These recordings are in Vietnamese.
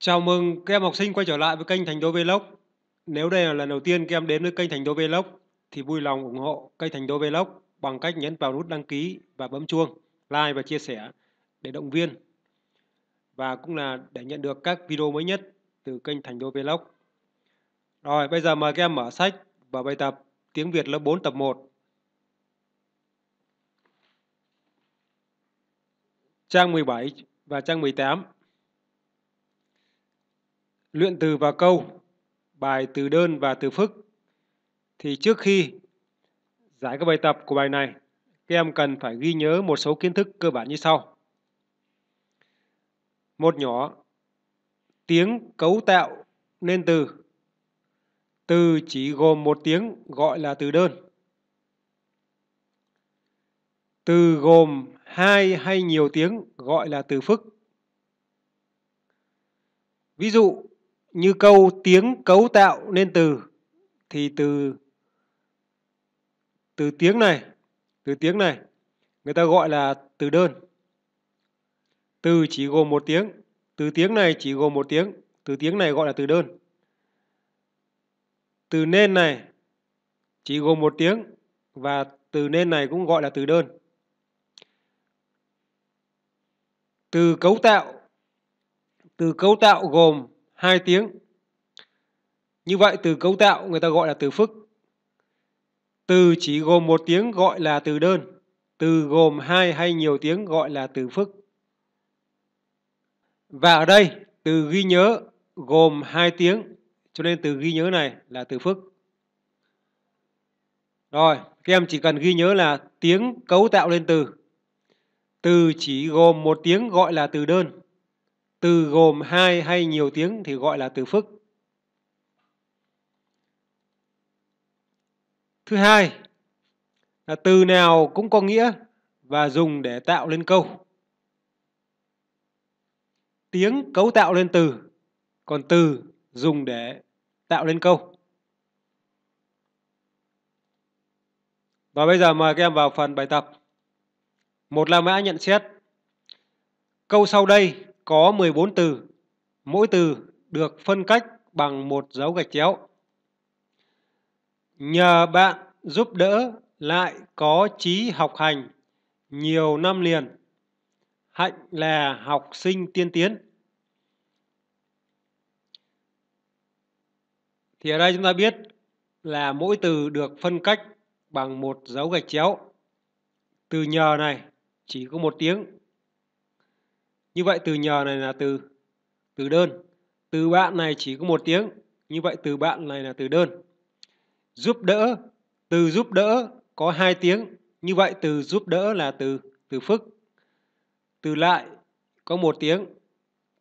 Chào mừng các em học sinh quay trở lại với kênh Thành Đô Vlog. Nếu đây là lần đầu tiên các em đến với kênh Thành Đô Vlog thì vui lòng ủng hộ kênh Thành Đô Vlog bằng cách nhấn vào nút đăng ký và bấm chuông, like và chia sẻ để động viên và cũng là để nhận được các video mới nhất từ kênh Thành Đô Vlog. Rồi, bây giờ mời các em mở sách và bài tập tiếng Việt lớp 4 tập 1. Trang 17 và trang 18 luyện từ và câu, bài từ đơn và từ phức. Thì trước khi giải các bài tập của bài này, các em cần phải ghi nhớ một số kiến thức cơ bản như sau. Một nhỏ, tiếng cấu tạo nên từ. Từ chỉ gồm một tiếng gọi là từ đơn. Từ gồm hai hay nhiều tiếng gọi là từ phức. Ví dụ, như câu tiếng cấu tạo nên từ thì từ từ tiếng này từ tiếng này người ta gọi là từ đơn từ chỉ gồm một tiếng từ tiếng này chỉ gồm một tiếng từ tiếng này gọi là từ đơn từ nên này chỉ gồm một tiếng và từ nên này cũng gọi là từ đơn từ cấu tạo từ cấu tạo gồm 2 tiếng. Như vậy từ cấu tạo người ta gọi là từ phức. Từ chỉ gồm một tiếng gọi là từ đơn. Từ gồm hai hay nhiều tiếng gọi là từ phức. Và ở đây từ ghi nhớ gồm hai tiếng cho nên từ ghi nhớ này là từ phức. Rồi, các em chỉ cần ghi nhớ là tiếng cấu tạo lên từ. Từ chỉ gồm một tiếng gọi là từ đơn từ gồm hai hay nhiều tiếng thì gọi là từ phức. Thứ hai là từ nào cũng có nghĩa và dùng để tạo lên câu. Tiếng cấu tạo lên từ, còn từ dùng để tạo lên câu. Và bây giờ mời các em vào phần bài tập. Một là mã nhận xét. Câu sau đây có 14 từ. Mỗi từ được phân cách bằng một dấu gạch chéo. Nhờ bạn giúp đỡ lại có trí học hành nhiều năm liền. Hạnh là học sinh tiên tiến. Thì ở đây chúng ta biết là mỗi từ được phân cách bằng một dấu gạch chéo. Từ nhờ này chỉ có một tiếng như vậy từ nhờ này là từ từ đơn. Từ bạn này chỉ có một tiếng. Như vậy từ bạn này là từ đơn. Giúp đỡ. Từ giúp đỡ có hai tiếng. Như vậy từ giúp đỡ là từ từ phức. Từ lại có một tiếng.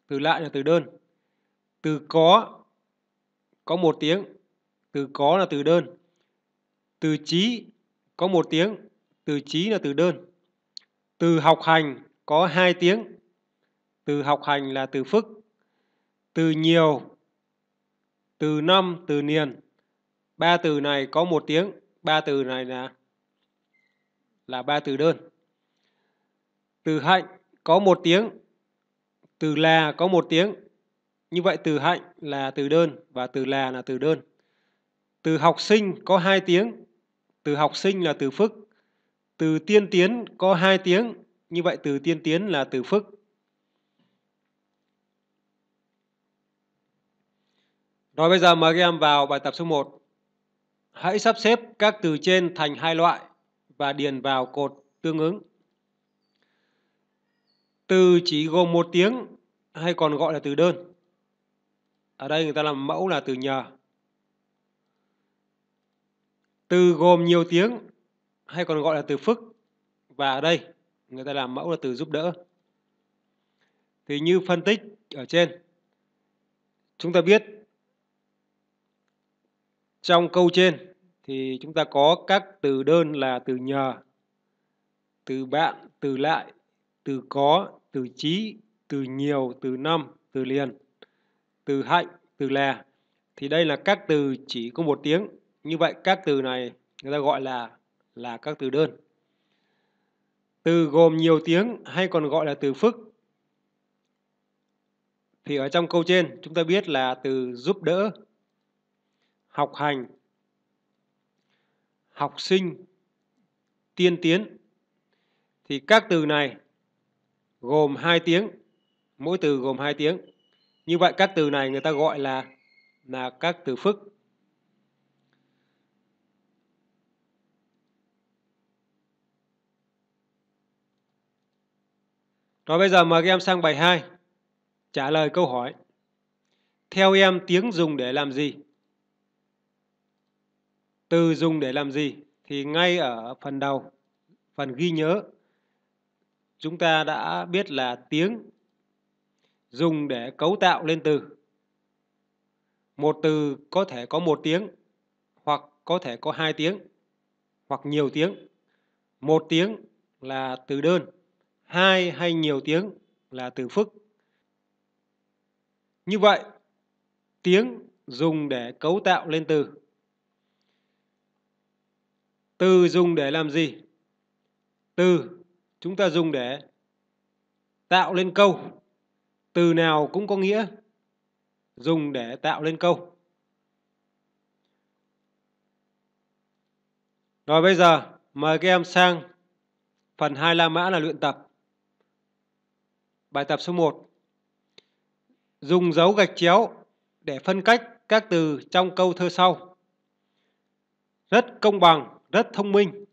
Từ lại là từ đơn. Từ có có một tiếng. Từ có là từ đơn. Từ trí có một tiếng. Từ trí là từ đơn. Từ học hành có hai tiếng từ học hành là từ phức từ nhiều từ năm từ niên, ba từ này có một tiếng ba từ này là là ba từ đơn từ hạnh có một tiếng từ là có một tiếng như vậy từ hạnh là từ đơn và từ là là từ đơn từ học sinh có hai tiếng từ học sinh là từ phức từ tiên tiến có hai tiếng như vậy từ tiên tiến là từ phức Rồi bây giờ mời các em vào bài tập số 1. Hãy sắp xếp các từ trên thành hai loại và điền vào cột tương ứng. Từ chỉ gồm một tiếng hay còn gọi là từ đơn. Ở đây người ta làm mẫu là từ nhờ. Từ gồm nhiều tiếng hay còn gọi là từ phức. Và ở đây người ta làm mẫu là từ giúp đỡ. Thì như phân tích ở trên, chúng ta biết trong câu trên thì chúng ta có các từ đơn là từ nhờ, từ bạn, từ lại, từ có, từ trí, từ nhiều, từ năm, từ liền, từ hạnh, từ là. Thì đây là các từ chỉ có một tiếng. Như vậy các từ này người ta gọi là là các từ đơn. Từ gồm nhiều tiếng hay còn gọi là từ phức. Thì ở trong câu trên chúng ta biết là từ giúp đỡ học hành học sinh tiên tiến thì các từ này gồm hai tiếng mỗi từ gồm hai tiếng như vậy các từ này người ta gọi là là các từ phức Rồi bây giờ mời các em sang bài 2 Trả lời câu hỏi Theo em tiếng dùng để làm gì? từ dùng để làm gì thì ngay ở phần đầu phần ghi nhớ chúng ta đã biết là tiếng dùng để cấu tạo lên từ một từ có thể có một tiếng hoặc có thể có hai tiếng hoặc nhiều tiếng một tiếng là từ đơn hai hay nhiều tiếng là từ phức như vậy tiếng dùng để cấu tạo lên từ từ dùng để làm gì? Từ chúng ta dùng để tạo lên câu. Từ nào cũng có nghĩa dùng để tạo lên câu. Rồi bây giờ mời các em sang phần hai La Mã là luyện tập. Bài tập số 1. Dùng dấu gạch chéo để phân cách các từ trong câu thơ sau. Rất công bằng rất thông minh,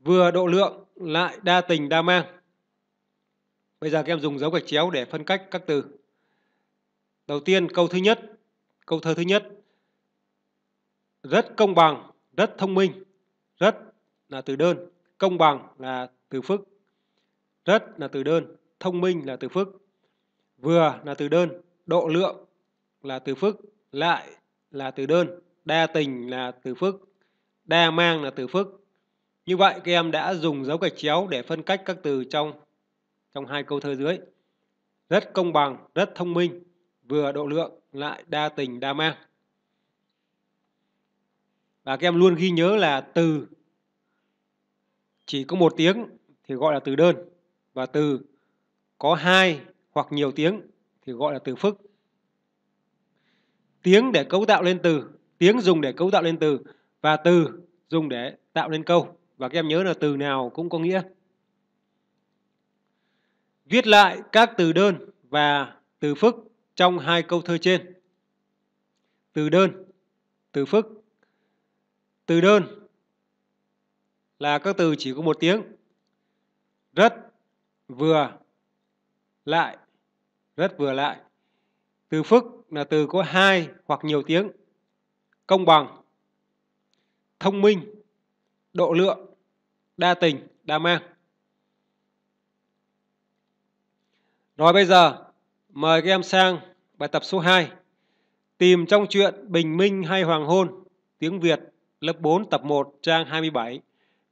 vừa độ lượng lại đa tình đa mang. Bây giờ các em dùng dấu gạch chéo để phân cách các từ. Đầu tiên câu thứ nhất, câu thơ thứ nhất. Rất công bằng, rất thông minh, rất là từ đơn, công bằng là từ phức, rất là từ đơn, thông minh là từ phức, vừa là từ đơn, độ lượng là từ phức, lại là từ đơn, đa tình là từ phức, đa mang là từ phức. Như vậy các em đã dùng dấu gạch chéo để phân cách các từ trong trong hai câu thơ dưới. Rất công bằng, rất thông minh, vừa độ lượng lại đa tình đa mang. Và các em luôn ghi nhớ là từ chỉ có một tiếng thì gọi là từ đơn và từ có hai hoặc nhiều tiếng thì gọi là từ phức. Tiếng để cấu tạo lên từ, tiếng dùng để cấu tạo lên từ và từ dùng để tạo nên câu và các em nhớ là từ nào cũng có nghĩa viết lại các từ đơn và từ phức trong hai câu thơ trên từ đơn từ phức từ đơn là các từ chỉ có một tiếng rất vừa lại rất vừa lại từ phức là từ có hai hoặc nhiều tiếng công bằng thông minh, độ lượng, đa tình, đa mang. Rồi bây giờ mời các em sang bài tập số 2. Tìm trong truyện Bình Minh hay Hoàng Hôn, tiếng Việt, lớp 4 tập 1 trang 27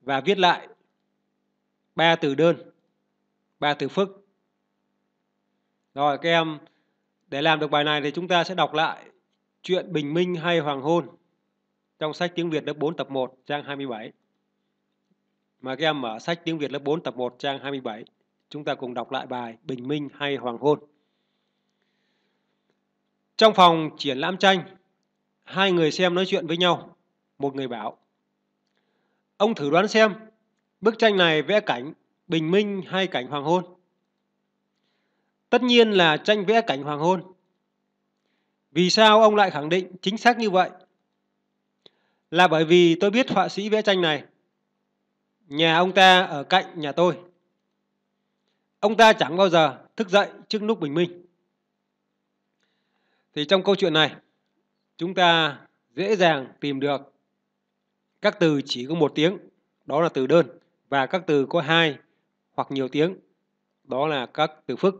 và viết lại ba từ đơn, ba từ phức. Rồi các em để làm được bài này thì chúng ta sẽ đọc lại chuyện Bình Minh hay Hoàng Hôn trong sách tiếng Việt lớp 4 tập 1 trang 27. Mà các em mở sách tiếng Việt lớp 4 tập 1 trang 27, chúng ta cùng đọc lại bài Bình minh hay hoàng hôn. Trong phòng triển lãm tranh, hai người xem nói chuyện với nhau. Một người bảo, ông thử đoán xem, bức tranh này vẽ cảnh bình minh hay cảnh hoàng hôn? Tất nhiên là tranh vẽ cảnh hoàng hôn. Vì sao ông lại khẳng định chính xác như vậy? là bởi vì tôi biết họa sĩ vẽ tranh này. Nhà ông ta ở cạnh nhà tôi. Ông ta chẳng bao giờ thức dậy trước lúc bình minh. Thì trong câu chuyện này, chúng ta dễ dàng tìm được các từ chỉ có một tiếng, đó là từ đơn, và các từ có hai hoặc nhiều tiếng, đó là các từ phức.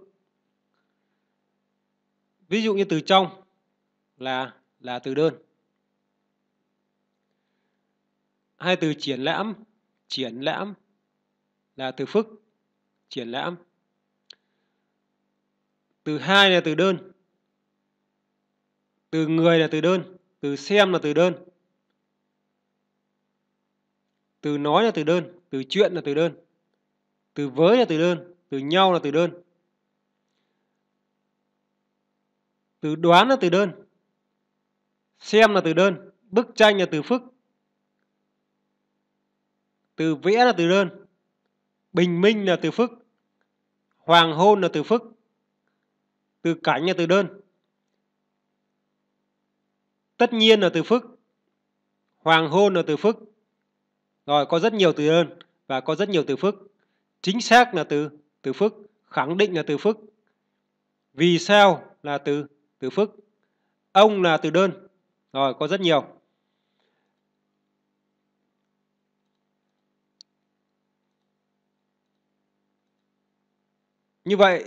Ví dụ như từ trong là là từ đơn hai từ triển lãm triển lãm là từ phức triển lãm từ hai là từ đơn từ người là từ đơn từ xem là từ đơn từ nói là từ đơn từ chuyện là từ đơn từ với là từ đơn từ nhau là từ đơn từ đoán là từ đơn xem là từ đơn bức tranh là từ phức từ vẽ là từ đơn bình minh là từ phức hoàng hôn là từ phức từ cảnh là từ đơn tất nhiên là từ phức hoàng hôn là từ phức rồi có rất nhiều từ đơn và có rất nhiều từ phức chính xác là từ từ phức khẳng định là từ phức vì sao là từ từ phức ông là từ đơn rồi có rất nhiều Như vậy,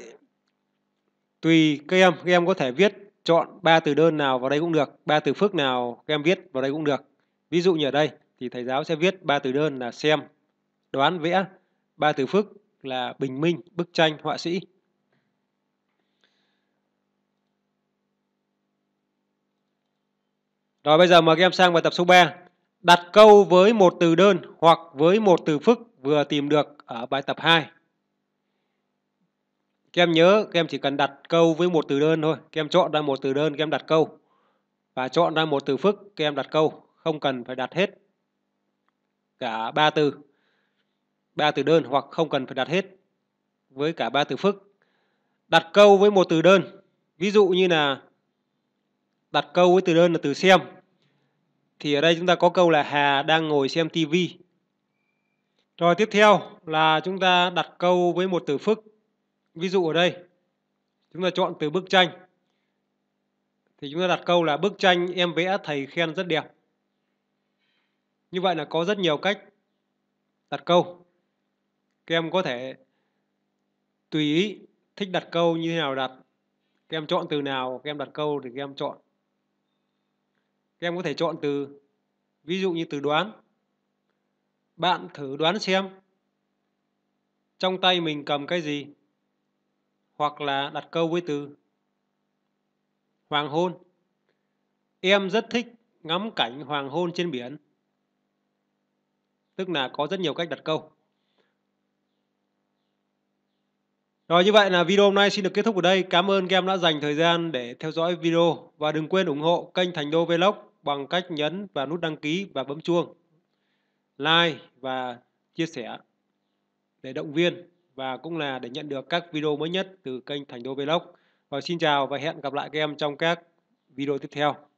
tùy các em, các em có thể viết chọn ba từ đơn nào vào đây cũng được, ba từ phức nào các em viết vào đây cũng được. Ví dụ như ở đây thì thầy giáo sẽ viết ba từ đơn là xem, đoán, vẽ, ba từ phức là bình minh, bức tranh, họa sĩ. Rồi bây giờ mời các em sang bài tập số 3. Đặt câu với một từ đơn hoặc với một từ phức vừa tìm được ở bài tập 2. Các em nhớ, các em chỉ cần đặt câu với một từ đơn thôi. Các em chọn ra một từ đơn, các em đặt câu. Và chọn ra một từ phức, các em đặt câu. Không cần phải đặt hết cả ba từ. ba từ đơn hoặc không cần phải đặt hết với cả ba từ phức. Đặt câu với một từ đơn. Ví dụ như là đặt câu với từ đơn là từ xem. Thì ở đây chúng ta có câu là Hà đang ngồi xem tivi. Rồi tiếp theo là chúng ta đặt câu với một từ phức ví dụ ở đây chúng ta chọn từ bức tranh thì chúng ta đặt câu là bức tranh em vẽ thầy khen rất đẹp như vậy là có rất nhiều cách đặt câu các em có thể tùy ý thích đặt câu như thế nào đặt các em chọn từ nào các em đặt câu thì các em chọn các em có thể chọn từ ví dụ như từ đoán bạn thử đoán xem trong tay mình cầm cái gì hoặc là đặt câu với từ hoàng hôn em rất thích ngắm cảnh hoàng hôn trên biển tức là có rất nhiều cách đặt câu Rồi như vậy là video hôm nay xin được kết thúc ở đây. Cảm ơn các em đã dành thời gian để theo dõi video và đừng quên ủng hộ kênh Thành Đô Vlog bằng cách nhấn vào nút đăng ký và bấm chuông, like và chia sẻ để động viên và cũng là để nhận được các video mới nhất từ kênh Thành Đô Vlog. Và xin chào và hẹn gặp lại các em trong các video tiếp theo.